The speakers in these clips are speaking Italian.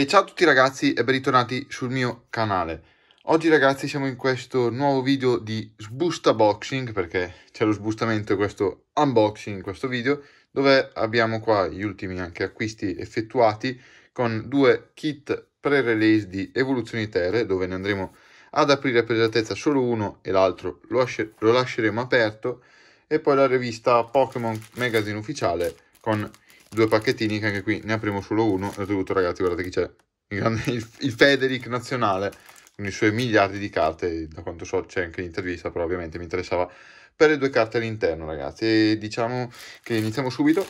E ciao a tutti ragazzi e ben ritornati sul mio canale. Oggi ragazzi siamo in questo nuovo video di sbusta boxing perché c'è lo sbustamento e questo unboxing in questo video dove abbiamo qua gli ultimi anche acquisti effettuati con due kit pre-release di Evoluzioni Terre dove ne andremo ad aprire per esattezza solo uno e l'altro lo, lo lasceremo aperto e poi la rivista Pokémon Magazine ufficiale con due pacchettini che anche qui ne apriamo solo uno e ho dovuto ragazzi guardate chi c'è il, il, Federic nazionale con i suoi miliardi di carte da quanto so c'è anche l'intervista però ovviamente mi interessava per le due carte all'interno ragazzi e diciamo che iniziamo subito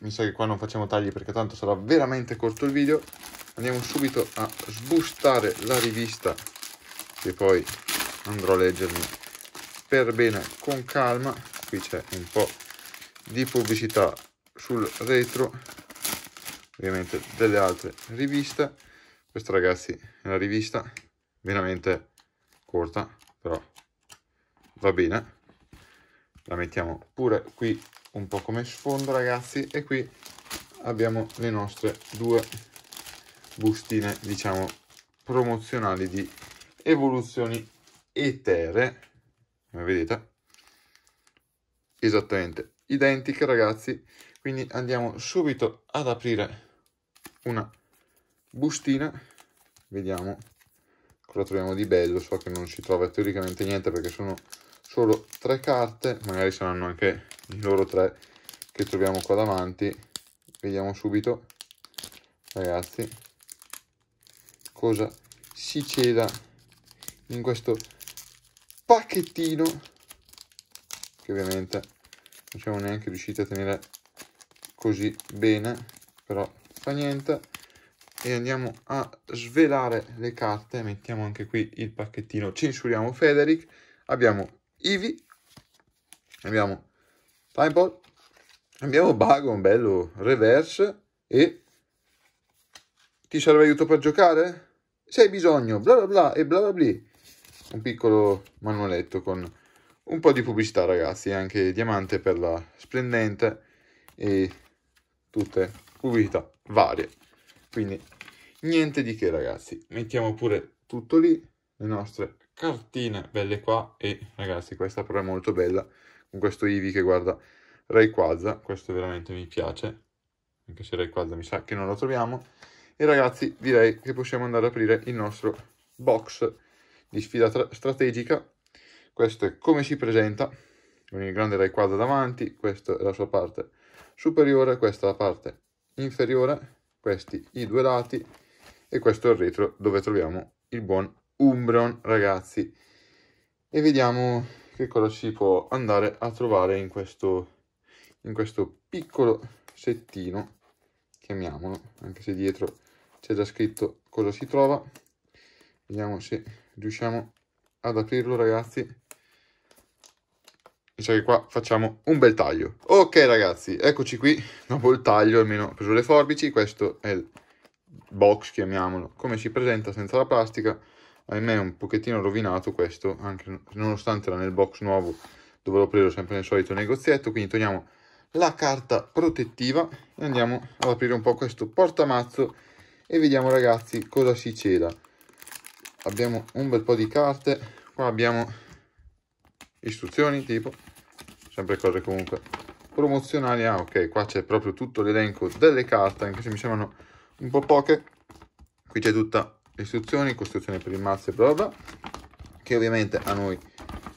mi sa che qua non facciamo tagli perché tanto sarà veramente corto il video andiamo subito a sbustare la rivista e poi andrò a leggermi per bene con calma qui c'è un po' di pubblicità sul retro ovviamente delle altre riviste questa ragazzi è una rivista veramente corta però va bene la mettiamo pure qui un po' come sfondo ragazzi e qui abbiamo le nostre due bustine diciamo promozionali di evoluzioni etere come vedete esattamente identiche ragazzi quindi andiamo subito ad aprire una bustina vediamo cosa troviamo di bello so che non si trova teoricamente niente perché sono solo tre carte magari saranno anche i loro tre che troviamo qua davanti vediamo subito ragazzi cosa si ceda in questo pacchettino che ovviamente non siamo neanche riusciti a tenere così bene però fa niente e andiamo a svelare le carte mettiamo anche qui il pacchettino censuriamo Federic abbiamo Ivi abbiamo Pineball abbiamo Bagon bello reverse e ti serve aiuto per giocare? se hai bisogno bla bla bla e bla bla bla un piccolo manualetto con un po' di pubblicità ragazzi, anche Diamante per la Splendente e tutte pubblicità varie. Quindi niente di che ragazzi, mettiamo pure tutto lì, le nostre cartine belle qua e ragazzi questa però è molto bella con questo Ivi che guarda Rayquaza, questo veramente mi piace, anche se Rayquaza mi sa che non lo troviamo. E ragazzi direi che possiamo andare ad aprire il nostro box di sfida strategica questo è come si presenta, con il grande raiquadro davanti, questa è la sua parte superiore, questa è la parte inferiore, questi i due lati e questo è il retro dove troviamo il buon Umbreon, ragazzi. E vediamo che cosa si può andare a trovare in questo, in questo piccolo settino, chiamiamolo, anche se dietro c'è già scritto cosa si trova. Vediamo se riusciamo ad aprirlo, ragazzi. Cioè che qua facciamo un bel taglio. Ok ragazzi, eccoci qui, dopo il taglio, almeno ho preso le forbici, questo è il box, chiamiamolo, come si presenta senza la plastica. Ahimè è un pochettino rovinato questo, anche nonostante era nel box nuovo dove l'ho preso sempre nel solito negozietto, quindi togliamo la carta protettiva e andiamo ad aprire un po' questo portamazzo e vediamo ragazzi cosa si cela. Abbiamo un bel po' di carte, qua abbiamo istruzioni tipo, sempre cose comunque promozionali, ah ok, qua c'è proprio tutto l'elenco delle carte, anche se mi sembrano un po' poche, qui c'è tutta istruzioni, costruzione per il mazzo e bla bla che ovviamente a noi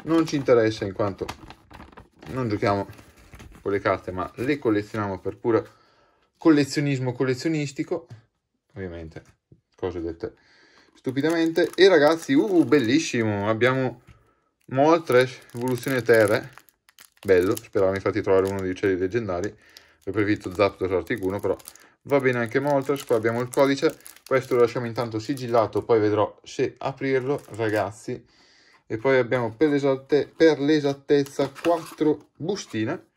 non ci interessa in quanto non giochiamo con le carte, ma le collezioniamo per puro collezionismo collezionistico, ovviamente, cose dette stupidamente. E ragazzi, uh, bellissimo, abbiamo Mol Trash, Evoluzione Terre, bello, speravo infatti di trovare uno dei uccelli leggendari, ho previsto Zapdos Articuno, però va bene anche Moltres, qua abbiamo il codice, questo lo lasciamo intanto sigillato, poi vedrò se aprirlo, ragazzi, e poi abbiamo per, l'esattezza 4 bustine,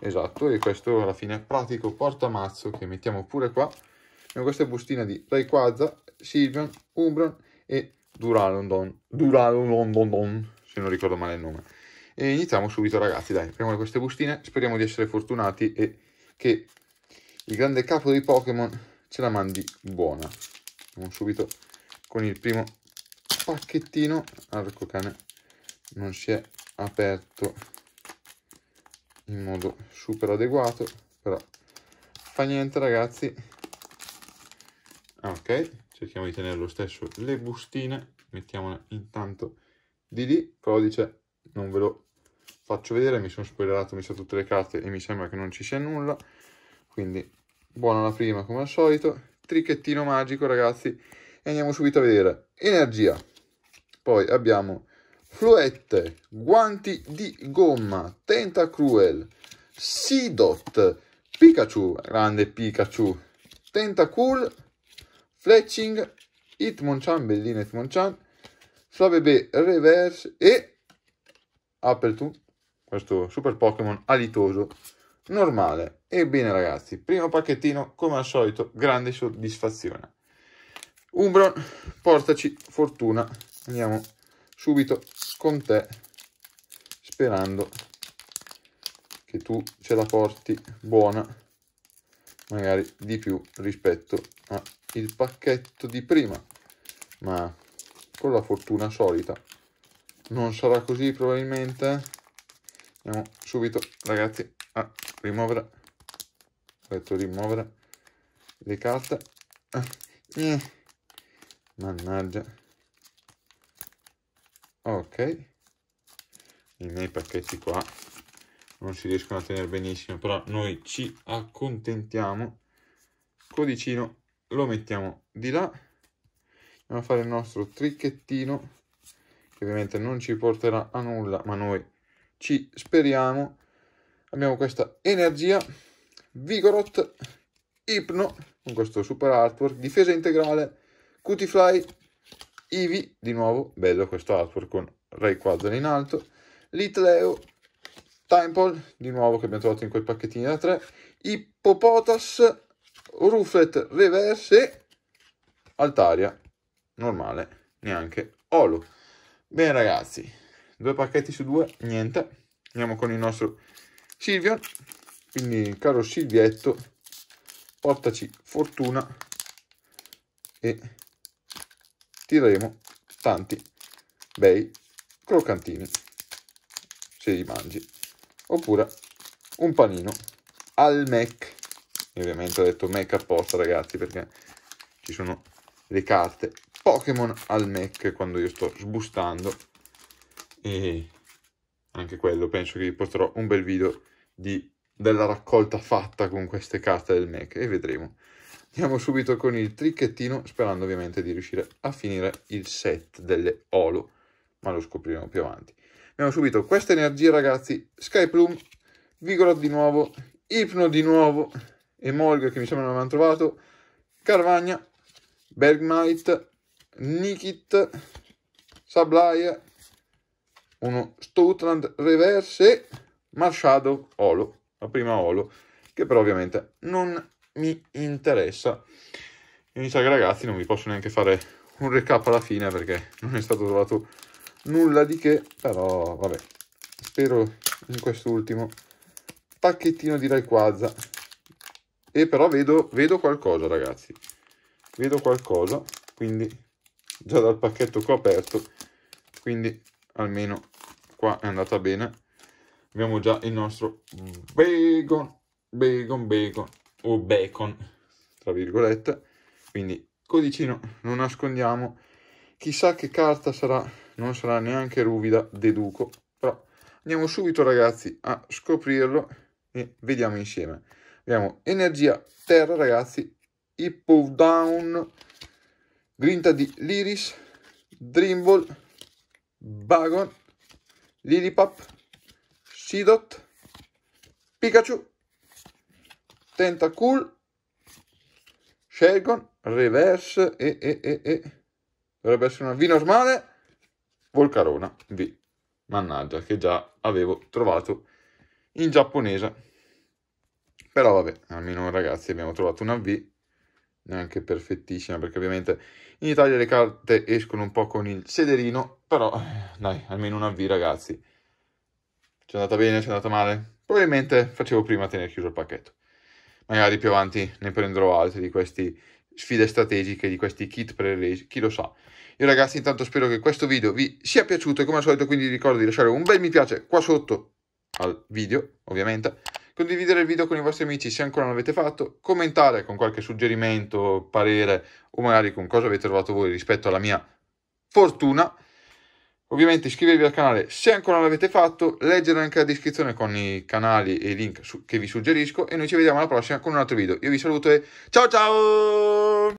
esatto, e questo alla fine è pratico portamazzo che mettiamo pure qua, abbiamo queste bustine di Rayquaza, Sylvan, Umbron e Duralondon, Duralondon, se non ricordo male il nome. E iniziamo subito ragazzi, dai, apriamo queste bustine, speriamo di essere fortunati e che il grande capo dei Pokémon ce la mandi buona. Andiamo subito con il primo pacchettino, arco cane non si è aperto in modo super adeguato, però fa niente ragazzi. Ah, ok, cerchiamo di tenere lo stesso le bustine, mettiamole intanto di lì, codice, non ve lo faccio vedere, mi sono spoilerato, ho messo tutte le carte e mi sembra che non ci sia nulla, quindi buona la prima come al solito, trichettino magico ragazzi, e andiamo subito a vedere, energia, poi abbiamo fluette, guanti di gomma, tentacruel, Sidot, Pikachu, grande Pikachu, Tentacool, Fletching, Hitmonchan, bellino Hitmonchan, Sabebe reverse e Apertu, questo super Pokémon alitoso normale. Ebbene ragazzi, primo pacchettino come al solito, grande soddisfazione. Umbron, portaci fortuna. Andiamo subito con te, sperando che tu ce la porti buona, magari di più rispetto al pacchetto di prima. Ma con la fortuna solita. Non sarà così probabilmente. Andiamo subito, ragazzi, a rimuovere. Ho detto rimuovere le carte. Eh, eh. Mannaggia. Ok. I miei pacchetti qua non si riescono a tenere benissimo, però noi ci accontentiamo. Codicino lo mettiamo di là andiamo a fare il nostro tricchettino che ovviamente non ci porterà a nulla ma noi ci speriamo abbiamo questa energia vigorot ipno con questo super artwork difesa integrale cutifly ivi di nuovo bello questo artwork con rayquaza in alto litleo timepol di nuovo che abbiamo trovato in quel pacchettino da 3 ippopotas ruflet reverse e altaria normale, neanche Olu. Bene ragazzi, due pacchetti su due, niente. Andiamo con il nostro Silvio. Quindi, caro Silvietto, portaci fortuna e tireremo tanti bei croccantini se li mangi. Oppure un panino al Mac. Io ovviamente ho detto Mac apposta, ragazzi, perché ci sono le carte Pokémon al Mac quando io sto sbustando e anche quello penso che vi porterò un bel video di, della raccolta fatta con queste carte del Mac e vedremo. Andiamo subito con il tricchettino sperando ovviamente di riuscire a finire il set delle Olo, ma lo scopriremo più avanti. Abbiamo subito questa energia ragazzi, Skyplume, Vigorot di nuovo, Ipno di nuovo, Emolga che mi sembra non avevamo trovato, Carvagna, Bergmite, Nikit, Sablaia, uno Stoutland Reverse e Marshadow Olo, la prima Olo, che però ovviamente non mi interessa. E mi sa che ragazzi non vi posso neanche fare un recap alla fine perché non è stato trovato nulla di che, però vabbè, spero in quest'ultimo pacchettino di Rayquaza. E però vedo, vedo qualcosa ragazzi, vedo qualcosa, quindi già dal pacchetto che aperto, quindi almeno qua è andata bene. Abbiamo già il nostro bacon, bacon, bacon, o bacon, tra virgolette. Quindi codicino, non nascondiamo. Chissà che carta sarà, non sarà neanche ruvida, deduco. Però andiamo subito ragazzi a scoprirlo e vediamo insieme. Abbiamo energia terra ragazzi, Hippodown, grinta di Liris, Dreamball, Bagon, Lilipap, Sidot, Pikachu, Tentacool, Shelgon, Reverse e, e, e, e, dovrebbe essere una V normale, Volcarona V, mannaggia che già avevo trovato in giapponese, però vabbè, almeno ragazzi abbiamo trovato una V neanche perfettissima, perché ovviamente in Italia le carte escono un po' con il sederino, però eh, dai, almeno una V ragazzi. Ci è andata bene, ci è andata male? Probabilmente facevo prima a tenere chiuso il pacchetto. Magari più avanti ne prenderò altri di queste sfide strategiche, di questi kit pre-release, chi lo sa. Io ragazzi intanto spero che questo video vi sia piaciuto e come al solito quindi ricordo di lasciare un bel mi piace qua sotto al video, ovviamente condividere il video con i vostri amici se ancora non l'avete fatto, commentare con qualche suggerimento, parere o magari con cosa avete trovato voi rispetto alla mia fortuna. Ovviamente iscrivervi al canale se ancora non l'avete fatto, leggere anche la descrizione con i canali e i link che vi suggerisco e noi ci vediamo alla prossima con un altro video. Io vi saluto e ciao ciao!